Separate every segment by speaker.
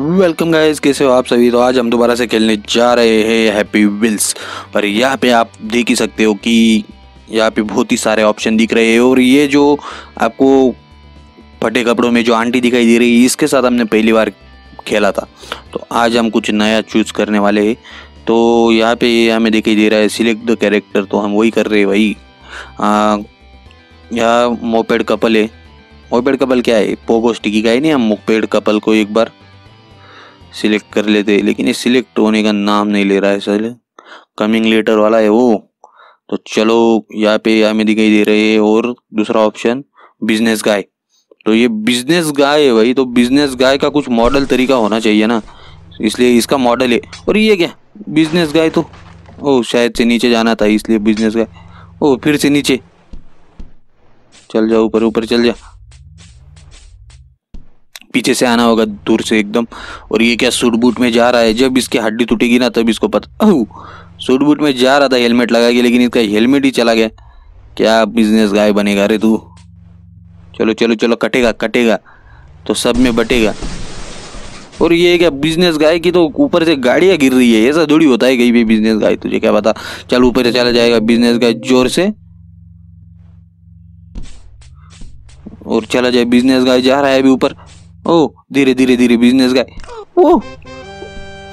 Speaker 1: welcome guys कैसे हो आप सभी तो आज हम दोबारा से खेलने जा रहे हैं हैप्पी विल्स पर यहाँ पे आप देख ही सकते हो कि यहाँ पे बहुत ही सारे ऑप्शन दिख रहे हैं और ये जो आपको फटे कपड़ों में जो आंटी दिखाई दे रही है इसके साथ हमने पहली बार खेला था तो आज हम कुछ नया चूज़ करने वाले हैं तो यहाँ पे हमें दिखाई दे रहा है सिलेक्ट द कैरेक्टर तो हम वही कर रहे हैं भाई यहाँ मोपेड कपल है मोपेड कपल क्या है पोगो स्टिकी का ही नहीं हम मोपेड कपल को एक बार सिलेक्ट कर लेते लेकिन ये सिलेक्ट होने का नाम नहीं ले रहा है सर कमिंग लेटर वाला है वो तो चलो यहाँ पे यहाँ में दिखाई दे रहे है और दूसरा ऑप्शन बिजनेस गाय तो ये बिजनेस गाय है भाई तो बिजनेस गाय का कुछ मॉडल तरीका होना चाहिए ना इसलिए इसका मॉडल है और ये क्या बिजनेस गाय तो ओ शायद से नीचे जाना था इसलिए बिजनेस गाय ओ फिर से नीचे चल जाओ ऊपर ऊपर चल जा पीछे से आना होगा दूर से एकदम और ये क्या सूट बूट में जा रहा है जब इसकी हड्डी टूटेगी ना तब इसको पता अहू सूट बूट में जा रहा था हेलमेट लगा के लेकिन इसका हेलमेट ही चला गया क्या बिजनेस गाय बनेगा अरे तू चलो चलो चलो कटेगा कटेगा तो सब में बटेगा और ये क्या बिजनेस गाय की तो ऊपर से गाड़ियाँ गिर रही है ऐसा थोड़ी होता है कहीं भी बिजनेस गाय तुझे क्या पता चल ऊपर से चला जाएगा बिजनेस गाय जोर से और चला जाए बिजनेस गाय जा रहा है अभी ऊपर ओ धीरे धीरे धीरे बिजनेस गए ओ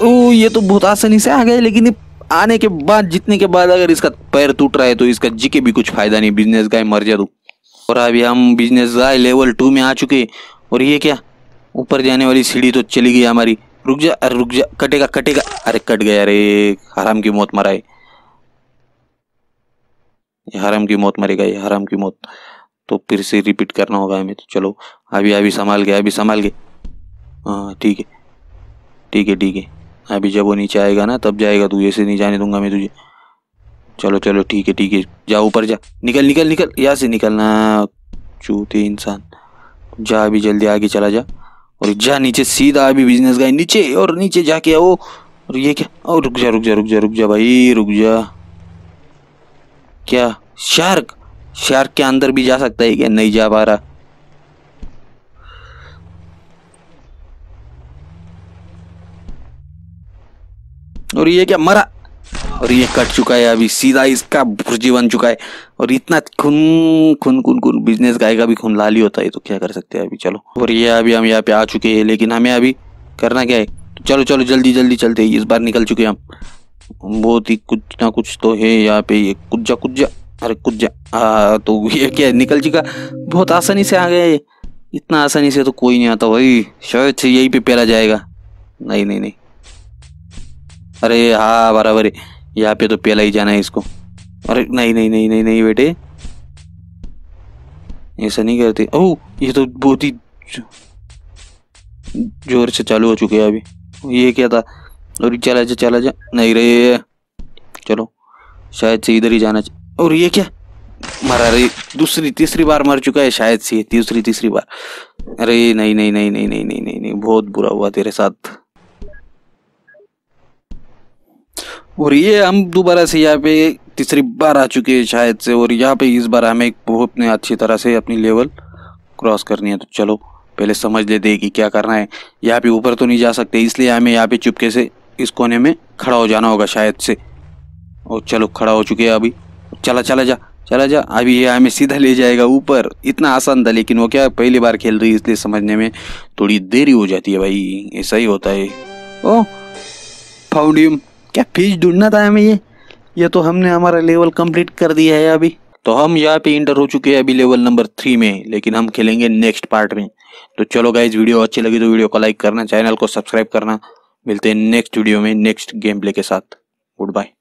Speaker 1: ओ ये तो बहुत आसानी से आ गए लेकिन आने के बाद जितने के बाद अगर इसका पैर टूट रहा है तो इसका जी के भी कुछ फायदा नहीं बिजनेस गाय मर जा और अभी हम बिजनेस गाय लेवल टू में आ चुके और ये क्या ऊपर जाने वाली सीढ़ी तो चली गई हमारी रुक जा अरे रुक जा कटेगा कटेगा अरे कट गया अरे हराम की मौत मरा है हराम की मौत मरेगा ये हराम की मौत तो फिर से रिपीट करना होगा हमें तो चलो अभी अभी संभाल गया अभी संभाल गए हाँ ठीक है ठीक है ठीक है अभी जब वो नीचे आएगा ना तब जाएगा तू ऐसे नहीं जाने दूंगा मैं तुझे चलो चलो ठीक है ठीक है जा ऊपर जा निकल निकल निकल यहाँ से निकलना चूते इंसान जा अभी जल्दी आगे चला जा और जा नीचे सीधा अभी बिजनेस गए नीचे और नीचे जाके आओ और ये क्या और रुक जा रुक जा रुक जा रुक जा भाई रुक जा क्या शार्क शहर के अंदर भी जा सकता है क्या नहीं जा पा रहा और ये क्या मरा और ये कट चुका है अभी सीधा इसका भुर्जी बन चुका है और इतना खून खून खून खून बिजनेस गाय का भी खून लाली होता है तो क्या कर सकते हैं अभी चलो और ये अभी हम यहाँ पे आ चुके हैं लेकिन हमें अभी करना क्या है तो चलो चलो जल्दी जल्दी चलते इस बार निकल चुके हम बहुत ही कुछ ना कुछ तो है यहाँ पे ये कुछ जा कुछ जा अरे कुछ जा आ, तो ये क्या निकल चुका बहुत आसानी से आ गए इतना आसानी से तो कोई नहीं आता भाई शायद से यही पे पहला जाएगा नहीं नहीं नहीं अरे हाँ बराबर यहाँ पे तो पहला ही जाना है इसको अरे नहीं नहीं नहीं नहीं नहीं बेटे ऐसा नहीं करते ओ ये तो बहुत ही जोर से चालू हो चुके हैं अभी ये क्या था अरे चला जा चला जा नहीं रे चलो शायद से इधर ही जाना और ये क्या मरा रही दूसरी तीसरी बार मर चुका है शायद से तीसरी तीसरी बार अरे नहीं नहीं नहीं नहीं नहीं नहीं नहीं नहीं बहुत बुरा हुआ तेरे साथ और ये हम दोबारा से यहाँ पे तीसरी बार आ चुके हैं शायद से और यहाँ पे इस बार हमें बहुत ने अच्छी तरह से अपनी लेवल क्रॉस करनी है तो चलो पहले समझ लेते हैं कि क्या करना है यहाँ पे ऊपर तो नहीं जा सकते इसलिए हमें यहाँ पे चुपके से इस कोने में खड़ा हो जाना होगा शायद से और चलो खड़ा हो चुके हैं अभी चला चला जा चला जा अभी ये हमें सीधा ले जाएगा ऊपर इतना आसान था लेकिन वो क्या पहली बार खेल रही है इसलिए समझने में थोड़ी देरी हो जाती है भाई ऐसा ही होता है ओ फाउंडियम क्या फीस ढूंढना था हमें ये ये तो हमने हमारा लेवल कंप्लीट कर दिया है अभी तो हम यहाँ पे इंटर हो चुके हैं अभी लेवल नंबर थ्री में लेकिन हम खेलेंगे नेक्स्ट पार्ट में तो चलो गाइज वीडियो अच्छी लगी तो वीडियो को लाइक करना चैनल को सब्सक्राइब करना मिलते हैं नेक्स्ट वीडियो में नेक्स्ट गेम प्ले के साथ गुड बाय